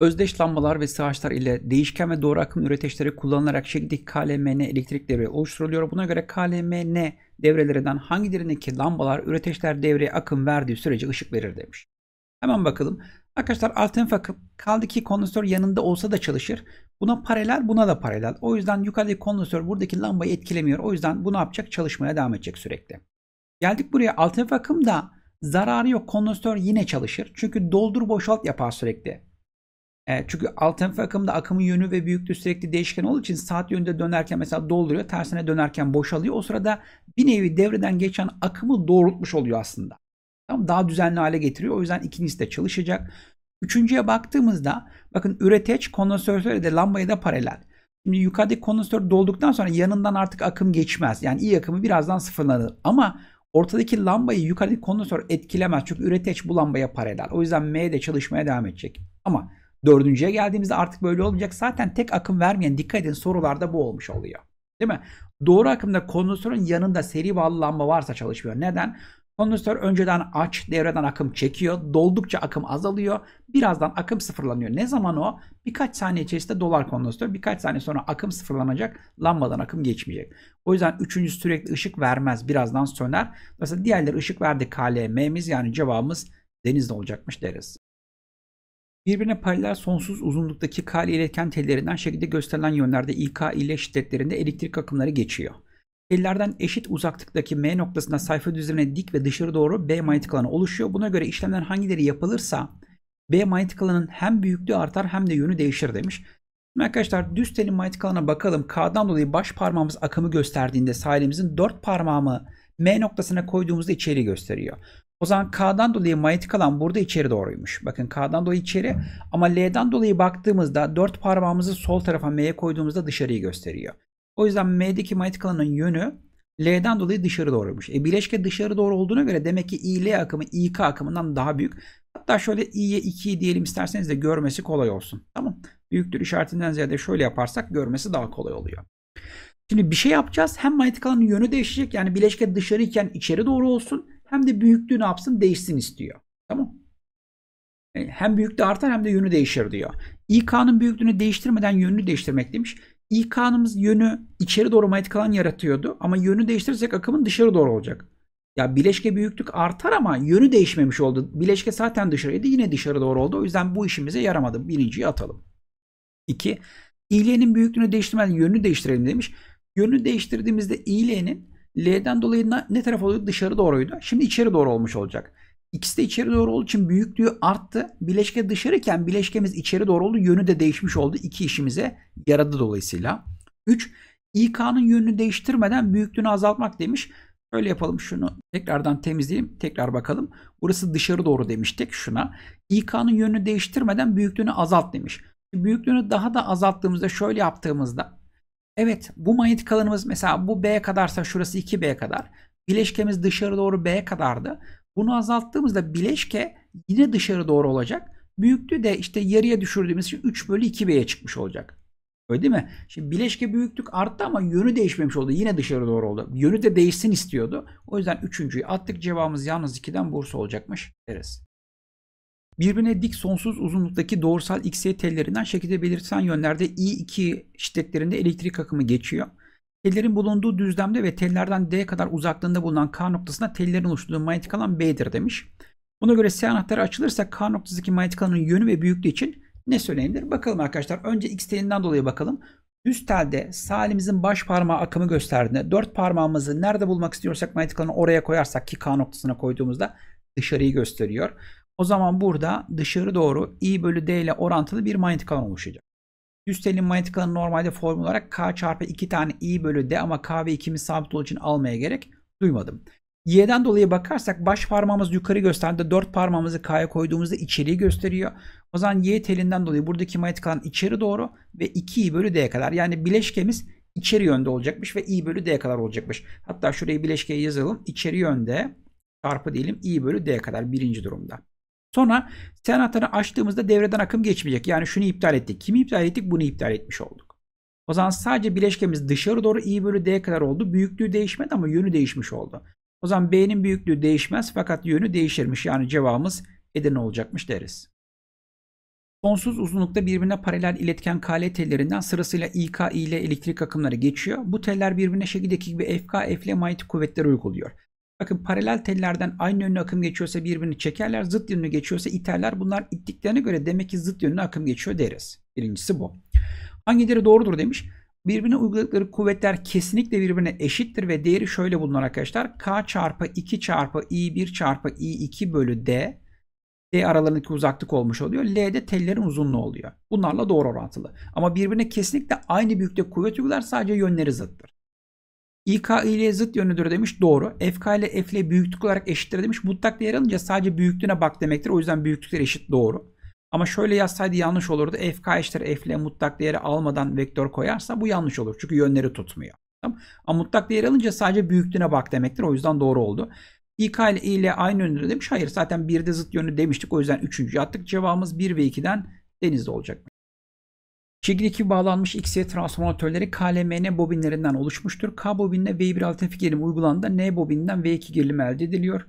Özdeş lambalar ve sığaçlar ile değişken ve doğru akım üreteçleri kullanılarak şekildik KLMN elektrik devre oluşturuluyor. Buna göre KLMN devrelerinden hangilerindeki lambalar üreteçler devreye akım verdiği sürece ışık verir demiş. Hemen bakalım. Arkadaşlar alternatif akım kaldı ki kondansatör yanında olsa da çalışır. Buna paralel buna da paralel. O yüzden yukarıdaki kondansatör buradaki lambayı etkilemiyor. O yüzden bunu yapacak çalışmaya devam edecek sürekli. Geldik buraya alternatif akım da zararı yok kondansatör yine çalışır. Çünkü doldur boşalt yapar sürekli. E, çünkü alternatif akımda akımın yönü ve büyüklüğü sürekli değişken olduğu için saat yönünde dönerken mesela dolduruyor, tersine dönerken boşalıyor. O sırada bir nevi devreden geçen akımı doğrultmuş oluyor aslında. Tamam, daha düzenli hale getiriyor. O yüzden ikincisi de çalışacak. Üçüncüye baktığımızda bakın üreteç kondansatörle de lambaya da paralel. Şimdi yukarıdaki kondansatör dolduktan sonra yanından artık akım geçmez. Yani iyi akımı birazdan sıfırlanır. Ama ortadaki lambayı yukarıdaki kondansatör etkilemez. Çünkü üreteç bu lambaya paralel. O yüzden M de çalışmaya devam edecek. Ama Dördüncüye geldiğimizde artık böyle olmayacak. Zaten tek akım vermeyen dikkat edin sorularda bu olmuş oluyor. Değil mi? Doğru akımda kondensörün yanında seri bağlanma varsa çalışmıyor. Neden? Kondensatör önceden aç, devreden akım çekiyor. Doldukça akım azalıyor. Birazdan akım sıfırlanıyor. Ne zaman o? Birkaç saniye içerisinde dolar kondensatör. Birkaç saniye sonra akım sıfırlanacak. Lambadan akım geçmeyecek. O yüzden üçüncü sürekli ışık vermez. Birazdan söner. Mesela diğerleri ışık verdi KLM'miz yani cevabımız denizde olacakmış deriz. Birbirine paralel sonsuz uzunluktaki kare iletken tellerinden şekilde gösterilen yönlerde İK ile şiddetlerinde elektrik akımları geçiyor. Tellerden eşit uzaklıktaki M noktasında sayfa düzlemine dik ve dışarı doğru B manyetik alanı oluşuyor. Buna göre işlemler hangileri yapılırsa B manyetik alanın hem büyüklüğü artar hem de yönü değişir demiş. arkadaşlar düz telin manyetik alanına bakalım. K'dan dolayı baş parmağımız akımı gösterdiğinde sahilimizin dört parmağımı M noktasına koyduğumuzda içeri gösteriyor. O zaman K'dan dolayı manyetik alan burada içeri doğruymuş. Bakın K'dan dolayı içeri ama L'den dolayı baktığımızda dört parmağımızı sol tarafa M'ye koyduğumuzda dışarıyı gösteriyor. O yüzden M'deki manyetik alanın yönü L'den dolayı dışarı doğruymuş. E bileşke dışarı doğru olduğuna göre demek ki İL akımı İK akımından daha büyük. Hatta şöyle İ'ye 2'yi diyelim isterseniz de görmesi kolay olsun. Tamam. Büyüktür işaretinden ziyade şöyle yaparsak görmesi daha kolay oluyor. Şimdi bir şey yapacağız. Hem manyetik alanın yönü değişecek. Yani bileşke dışarı iken içeri doğru olsun hem de büyüklüğü ne yapsın değişsin istiyor. Tamam e, hem büyüklüğü artar hem de yönü değişir diyor. İK'nın büyüklüğünü değiştirmeden yönünü değiştirmek demiş. İK'nımız yönü içeri doğru manyetik alan yaratıyordu ama yönü değiştirirsek akımın dışarı doğru olacak. Ya bileşke büyüklük artar ama yönü değişmemiş oldu. Bileşke zaten dışarıydı yine dışarı doğru oldu. O yüzden bu işimize yaramadı. Birinciyi atalım. İki, İğlenin büyüklüğünü değiştirmeden yönünü değiştirelim demiş. Yönü değiştirdiğimizde iğlenin L'den dolayı ne taraf oluyordu? Dışarı doğruydu. Şimdi içeri doğru olmuş olacak. İkisi de içeri doğru olduğu için büyüklüğü arttı. Bileşke dışarıken bileşkemiz içeri doğru oldu. Yönü de değişmiş oldu. İki işimize yaradı dolayısıyla. 3. İK'nın yönünü değiştirmeden büyüklüğünü azaltmak demiş. Öyle yapalım şunu. Tekrardan temizleyelim. Tekrar bakalım. Burası dışarı doğru demiştik şuna. İK'nın yönünü değiştirmeden büyüklüğünü azalt demiş. Büyüklüğünü daha da azalttığımızda şöyle yaptığımızda Evet bu manyetik alanımız mesela bu B kadarsa şurası 2B kadar. Bileşkemiz dışarı doğru B kadardı. Bunu azalttığımızda bileşke yine dışarı doğru olacak. Büyüklüğü de işte yarıya düşürdüğümüz için 3 bölü 2B'ye çıkmış olacak. Öyle değil mi? Şimdi bileşke büyüklük arttı ama yönü değişmemiş oldu. Yine dışarı doğru oldu. Yönü de değişsin istiyordu. O yüzden üçüncüyü attık. Cevabımız yalnız 2'den Bursa olacakmış deriz. Birbirine dik sonsuz uzunluktaki doğrusal xy tellerinden şekilde belirtilen yönlerde i2 şiddetlerinde elektrik akımı geçiyor. Tellerin bulunduğu düzlemde ve tellerden d kadar uzaklığında bulunan k noktasında tellerin oluşturduğu manyetik alan b'dir demiş. Buna göre s anahtarı açılırsa k noktasındaki manyetik alanın yönü ve büyüklüğü için ne söylenebilir? Bakalım arkadaşlar. Önce x telinden dolayı bakalım. Düz telde sağ elimizin baş parmağı akımı gösterdiğinde dört parmağımızı nerede bulmak istiyorsak manyetik alanı oraya koyarsak ki k noktasına koyduğumuzda dışarıyı gösteriyor. O zaman burada dışarı doğru I bölü D ile orantılı bir manyetik alan oluşacak. Düz manyetik alanı normalde formül olarak K çarpı 2 tane I bölü D ama K ve 2'miz sabit olduğu için almaya gerek duymadım. Y'den dolayı bakarsak baş parmağımız yukarı gösterdi. Dört parmağımızı K'ya koyduğumuzda içeriği gösteriyor. O zaman Y telinden dolayı buradaki manyetik alan içeri doğru ve 2i bölü d kadar. Yani bileşkemiz içeri yönde olacakmış ve i bölü d kadar olacakmış. Hatta şurayı bileşkeyi yazalım. İçeri yönde çarpı diyelim i bölü d kadar birinci durumda. Sonra sen açtığımızda devreden akım geçmeyecek. Yani şunu iptal ettik. Kimi iptal ettik? Bunu iptal etmiş olduk. O zaman sadece bileşkemiz dışarı doğru i bölü d kadar oldu. Büyüklüğü değişmedi ama yönü değişmiş oldu. O zaman b'nin büyüklüğü değişmez fakat yönü değişirmiş. Yani cevabımız Edirne olacakmış deriz. Sonsuz uzunlukta birbirine paralel iletken KL tellerinden sırasıyla İK ile elektrik akımları geçiyor. Bu teller birbirine şekildeki gibi FK, FL manyetik kuvvetleri uyguluyor. Bakın paralel tellerden aynı yönlü akım geçiyorsa birbirini çekerler, zıt yönlü geçiyorsa iterler. Bunlar ittiklerine göre demek ki zıt yönlü akım geçiyor deriz. Birincisi bu. Hangileri doğrudur demiş. Birbirine uyguladıkları kuvvetler kesinlikle birbirine eşittir ve değeri şöyle bulunur arkadaşlar. K çarpı 2 çarpı i1 çarpı i2 bölü d. D aralarındaki uzaklık olmuş oluyor. L de tellerin uzunluğu oluyor. Bunlarla doğru orantılı. Ama birbirine kesinlikle aynı büyüklükte kuvvet uygular sadece yönleri zıttır. İK ile zıt yönlüdür demiş. Doğru. FK ile F ile büyüklük olarak eşittir demiş. Mutlak değer alınca sadece büyüklüğüne bak demektir. O yüzden büyüklükler eşit doğru. Ama şöyle yazsaydı yanlış olurdu. FK eşittir F ile mutlak değeri almadan vektör koyarsa bu yanlış olur. Çünkü yönleri tutmuyor. Tamam. Ama mutlak değer alınca sadece büyüklüğüne bak demektir. O yüzden doğru oldu. İK ile I ile aynı yönlüdür demiş. Hayır zaten bir de zıt yönü demiştik. O yüzden üçüncü attık. Cevabımız 1 ve 2'den denizde olacak. Şekil 2 bağlanmış XY transformatörleri KLMN bobinlerinden oluşmuştur. K bobinle V1 alternatif gerilim uygulandığında N bobininden V2 gerilimi elde ediliyor.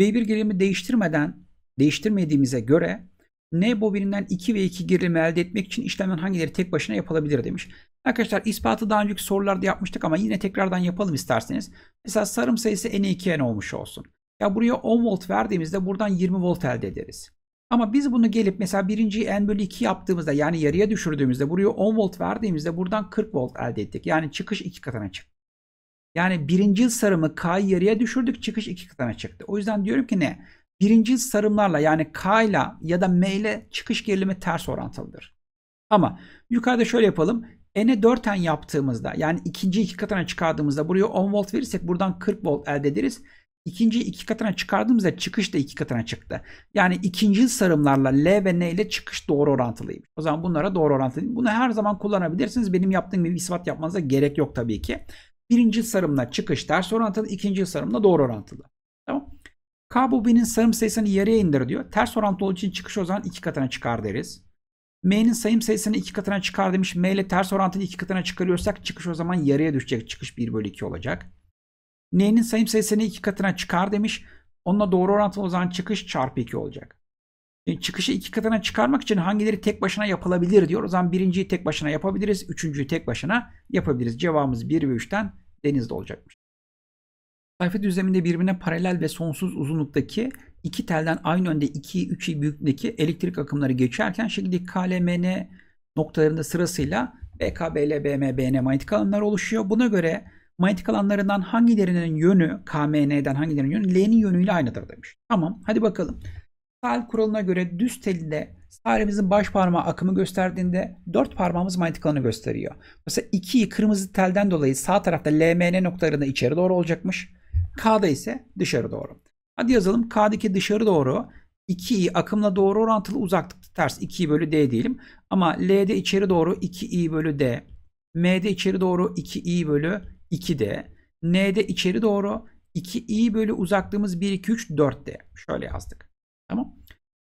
V1 gerilimi değiştirmeden değiştirmediğimize göre N bobininden 2 v 2 gerilimi elde etmek için işlemden hangileri tek başına yapılabilir demiş. Arkadaşlar ispatı daha önceki sorularda yapmıştık ama yine tekrardan yapalım isterseniz. Mesela sarım sayısı N2N olmuş olsun. Ya buraya 10 volt verdiğimizde buradan 20 volt elde ederiz. Ama biz bunu gelip mesela birinciyi n bölü 2 yaptığımızda yani yarıya düşürdüğümüzde buraya 10 volt verdiğimizde buradan 40 volt elde ettik. Yani çıkış iki katına çıktı. Yani birinci sarımı K'yı yarıya düşürdük çıkış iki katına çıktı. O yüzden diyorum ki ne? Birinci sarımlarla yani K ile ya da M ile çıkış gerilimi ters orantılıdır. Ama yukarıda şöyle yapalım. N'e 4N yaptığımızda yani ikinci iki katına çıkardığımızda buraya 10 volt verirsek buradan 40 volt elde ederiz. İkinciyi iki katına çıkardığımızda çıkış da iki katına çıktı. Yani ikinci sarımlarla L ve N ile çıkış doğru orantılıymış. O zaman bunlara doğru orantılı. Bunu her zaman kullanabilirsiniz. Benim yaptığım gibi ispat yapmanıza gerek yok tabii ki. Birinci sarımla çıkış ters orantılı, ikinci sarımla doğru orantılı. Tamam. K bu B'nin sarım sayısını yarıya indir diyor. Ters orantılı olduğu için çıkış o zaman iki katına çıkar deriz. M'nin sayım sayısını iki katına çıkar demiş. M ile ters orantılı iki katına çıkarıyorsak çıkış o zaman yarıya düşecek. Çıkış 1 bölü 2 olacak. N'nin sayım sayısını iki katına çıkar demiş. Onunla doğru orantılı o zaman çıkış çarpı 2 olacak. Yani e, çıkışı iki katına çıkarmak için hangileri tek başına yapılabilir diyor. O zaman birinciyi tek başına yapabiliriz. Üçüncüyü tek başına yapabiliriz. Cevabımız 1 ve 3'ten denizde olacakmış. Sayfa düzleminde birbirine paralel ve sonsuz uzunluktaki iki telden aynı yönde 2'yi 3'yi büyüklükteki elektrik akımları geçerken şekilde KLMN noktalarında sırasıyla BKBL, BM, BN manyetik alanlar oluşuyor. Buna göre manyetik alanlarından hangilerinin yönü KMN'den hangilerinin yönü L'nin yönüyle aynıdır demiş. Tamam hadi bakalım. Sal kuralına göre düz telde saremizin baş parmağı akımı gösterdiğinde dört parmağımız manyetik alanı gösteriyor. Mesela 2'yi kırmızı telden dolayı sağ tarafta LMN noktalarında içeri doğru olacakmış. K'da ise dışarı doğru. Hadi yazalım. K'daki dışarı doğru 2 akımla doğru orantılı uzaklık ters 2 bölü d diyelim. Ama L'de içeri doğru 2 bölü d. M'de içeri doğru 2 bölü 2D. N'de içeri doğru 2i bölü uzaklığımız 1, 2, 3, 4D. Şöyle yazdık. Tamam.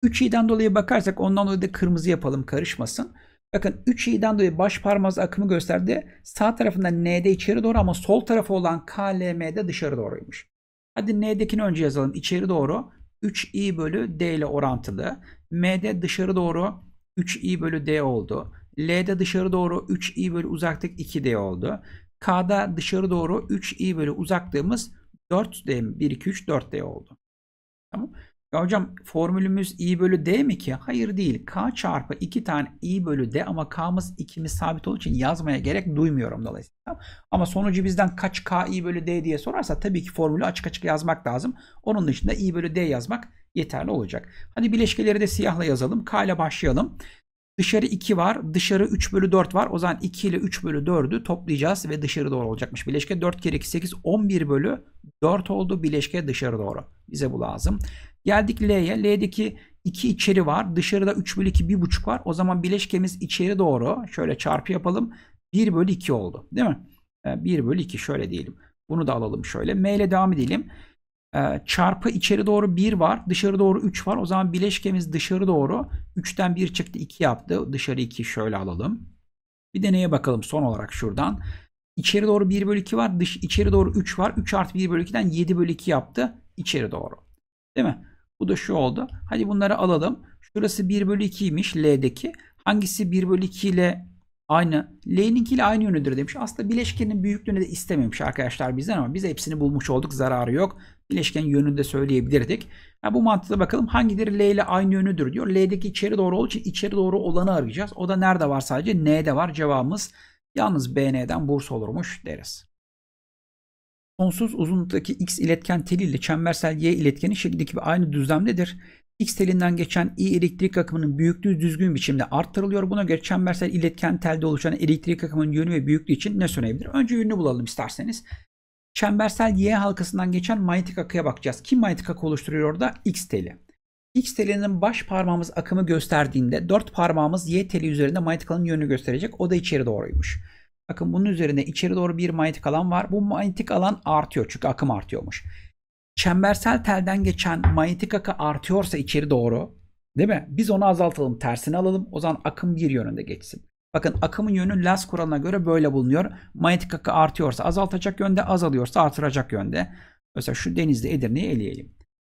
3i'den dolayı bakarsak ondan dolayı da kırmızı yapalım karışmasın. Bakın 3i'den dolayı baş parmağımız akımı gösterdi. Sağ tarafında n'de içeri doğru ama sol tarafı olan klm'de dışarı doğruymuş. Hadi n'dekini önce yazalım. İçeri doğru 3i bölü d ile orantılı. m'de dışarı doğru 3i bölü d oldu. L'de dışarı doğru 3i bölü uzaklık 2d oldu. K'da dışarı doğru 3i bölü uzaklığımız 4D mi? 1, 2, 3, 4D oldu. Tamam. Ya hocam formülümüz i bölü d mi ki? Hayır değil. K çarpı 2 tane i bölü d ama k'mız 2'miz sabit olduğu için yazmaya gerek duymuyorum dolayısıyla. Ama sonucu bizden kaç k i bölü d diye sorarsa tabii ki formülü açık açık yazmak lazım. Onun dışında i bölü d yazmak yeterli olacak. Hadi bileşkeleri de siyahla yazalım. K ile başlayalım. Dışarı 2 var. Dışarı 3 bölü 4 var. O zaman 2 ile 3 bölü 4'ü toplayacağız ve dışarı doğru olacakmış. Bileşke 4 kere 2 8 11 bölü 4 oldu. Bileşke dışarı doğru. Bize bu lazım. Geldik L'ye. L'deki 2 içeri var. Dışarıda 3 bölü 2 1,5 var. O zaman bileşkemiz içeri doğru. Şöyle çarpı yapalım. 1 bölü 2 oldu. Değil mi? 1 ee, bölü 2 şöyle diyelim. Bunu da alalım şöyle. M ile devam edelim. Ee, çarpı içeri doğru 1 var. Dışarı doğru 3 var. O zaman bileşkemiz dışarı doğru. 3'ten 1 çıktı 2 yaptı. Dışarı 2 şöyle alalım. Bir deneye bakalım son olarak şuradan. İçeri doğru 1 bölü 2 var. Dış, içeri doğru 3 var. 3 artı 1 bölü 2'den 7 bölü 2 yaptı. İçeri doğru. Değil mi? Bu da şu oldu. Hadi bunları alalım. Şurası 1 bölü 2'ymiş L'deki. Hangisi 1 bölü 2 ile aynı. L'ninki ile aynı yönüdür demiş. Aslında bileşkenin büyüklüğünü de istememiş arkadaşlar bizden ama biz hepsini bulmuş olduk. Zararı yok. Bileşken yönünü de söyleyebilirdik. Ha, bu mantıkla bakalım hangileri L ile aynı yönüdür diyor. L'deki içeri doğru olduğu için içeri doğru olanı arayacağız. O da nerede var sadece? N'de var. Cevabımız yalnız BN'den burs olurmuş deriz. Sonsuz uzunluktaki x iletken teli ile çembersel y iletkeni şekildeki gibi aynı düzlemdedir. X telinden geçen I elektrik akımının büyüklüğü düzgün biçimde arttırılıyor. Buna göre çembersel iletken telde oluşan elektrik akımının yönü ve büyüklüğü için ne söyleyebilir? Önce yönünü bulalım isterseniz. Çembersel Y halkasından geçen manyetik akıya bakacağız. Kim manyetik akı oluşturuyor orada? X teli. X telinin baş parmağımız akımı gösterdiğinde dört parmağımız Y teli üzerinde manyetik alanın yönünü gösterecek. O da içeri doğruymuş. Bakın bunun üzerinde içeri doğru bir manyetik alan var. Bu manyetik alan artıyor çünkü akım artıyormuş çembersel telden geçen manyetik akı artıyorsa içeri doğru değil mi? Biz onu azaltalım tersini alalım o zaman akım bir yönünde geçsin. Bakın akımın yönü Las kuralına göre böyle bulunuyor. Manyetik akı artıyorsa azaltacak yönde azalıyorsa artıracak yönde. Mesela şu denizde Edirne'yi eleyelim.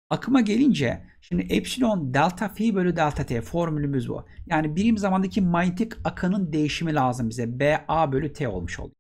Akıma gelince şimdi epsilon delta fi bölü delta t formülümüz bu. Yani birim zamandaki manyetik akının değişimi lazım bize. BA bölü T olmuş oldu.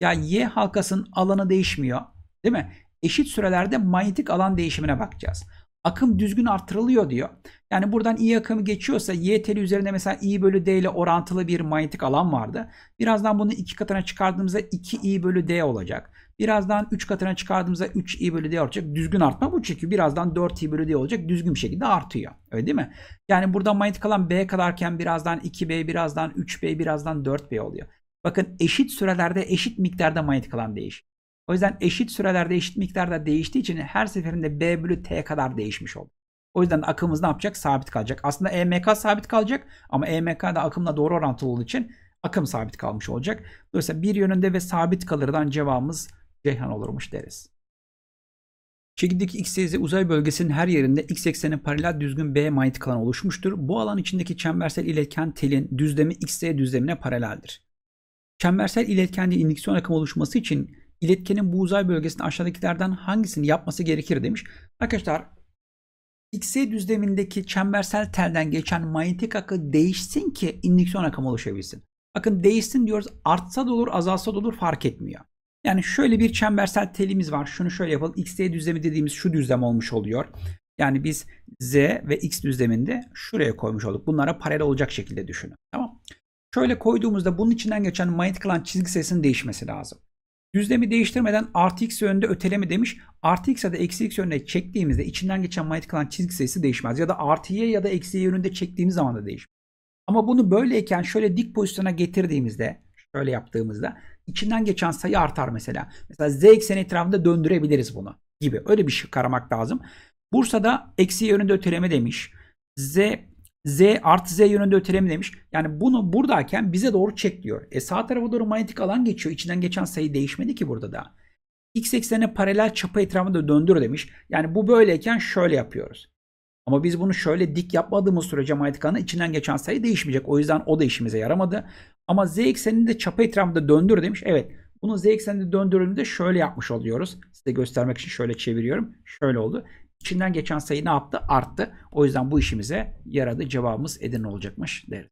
Ya Y halkasının alanı değişmiyor. Değil mi? eşit sürelerde manyetik alan değişimine bakacağız. Akım düzgün artırılıyor diyor. Yani buradan I akımı geçiyorsa Y teli üzerinde mesela I bölü D ile orantılı bir manyetik alan vardı. Birazdan bunu iki katına çıkardığımızda 2 I bölü D olacak. Birazdan 3 katına çıkardığımızda 3 i bölü d olacak. Düzgün artma bu çünkü birazdan 4 i bölü d olacak. Düzgün bir şekilde artıyor. Öyle değil mi? Yani burada manyetik alan b kadarken birazdan 2b, birazdan 3b, birazdan 4b oluyor. Bakın eşit sürelerde eşit miktarda manyetik alan değişiyor. O yüzden eşit sürelerde eşit miktarda değiştiği için her seferinde B bölü T kadar değişmiş oldu. O yüzden akımımız ne yapacak? Sabit kalacak. Aslında EMK sabit kalacak ama EMK da akımla doğru orantılı olduğu için akım sabit kalmış olacak. Dolayısıyla bir yönünde ve sabit kalırdan cevabımız Ceyhan olurmuş deriz. Çekirdeki X eğrisi uzay bölgesinin her yerinde X ekseni paralel düzgün B manyetik alan oluşmuştur. Bu alan içindeki çembersel iletken telin düzlemi XY düzlemine paraleldir. Çembersel iletkende indüksiyon akım oluşması için İletkenin bu uzay bölgesinde aşağıdakilerden hangisini yapması gerekir demiş. Arkadaşlar XY düzlemindeki çembersel telden geçen manyetik akı değişsin ki indüksiyon akımı oluşabilsin. Bakın değişsin diyoruz artsa da olur azalsa da olur fark etmiyor. Yani şöyle bir çembersel telimiz var. Şunu şöyle yapalım. XY düzlemi dediğimiz şu düzlem olmuş oluyor. Yani biz Z ve X düzleminde şuraya koymuş olduk. Bunlara paralel olacak şekilde düşünün. Tamam. Şöyle koyduğumuzda bunun içinden geçen manyetik alan çizgi sayısının değişmesi lazım. Düzlemi değiştirmeden artı x yönünde öteleme demiş. Artı x ya da eksi x yönüne çektiğimizde içinden geçen manyetik alan çizgi sayısı değişmez. Ya da artı y ya da eksi y yönünde çektiğimiz zaman da değişmez. Ama bunu böyleyken şöyle dik pozisyona getirdiğimizde şöyle yaptığımızda içinden geçen sayı artar mesela. Mesela z ekseni etrafında döndürebiliriz bunu gibi. Öyle bir şey karamak lazım. Bursa'da eksi yönünde öteleme demiş. Z Z artı Z yönünde öteleme demiş. Yani bunu buradayken bize doğru çek diyor. E sağ tarafa doğru manyetik alan geçiyor. İçinden geçen sayı değişmedi ki burada da. X eksenine paralel çapa etrafında döndür demiş. Yani bu böyleyken şöyle yapıyoruz. Ama biz bunu şöyle dik yapmadığımız sürece manyetik alanın içinden geçen sayı değişmeyecek. O yüzden o da işimize yaramadı. Ama Z eksenini de çapa etrafında döndür demiş. Evet. Bunu Z ekseninde döndürdüğünde şöyle yapmış oluyoruz. Size göstermek için şöyle çeviriyorum. Şöyle oldu. İçinden geçen sayı ne yaptı? Arttı. O yüzden bu işimize yaradı. Cevabımız Edirne olacakmış deriz.